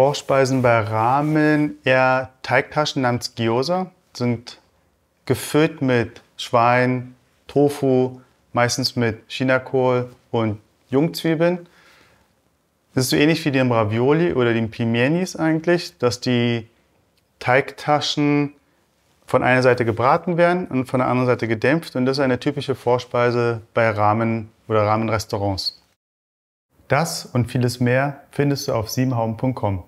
Vorspeisen bei Ramen eher Teigtaschen namens Gyoza, sind gefüllt mit Schwein, Tofu, meistens mit Chinakohl und Jungzwiebeln. Das ist so ähnlich wie dem Ravioli oder den Pimienis eigentlich, dass die Teigtaschen von einer Seite gebraten werden und von der anderen Seite gedämpft. Und das ist eine typische Vorspeise bei Ramen oder Ramenrestaurants. Das und vieles mehr findest du auf siebenhauben.com.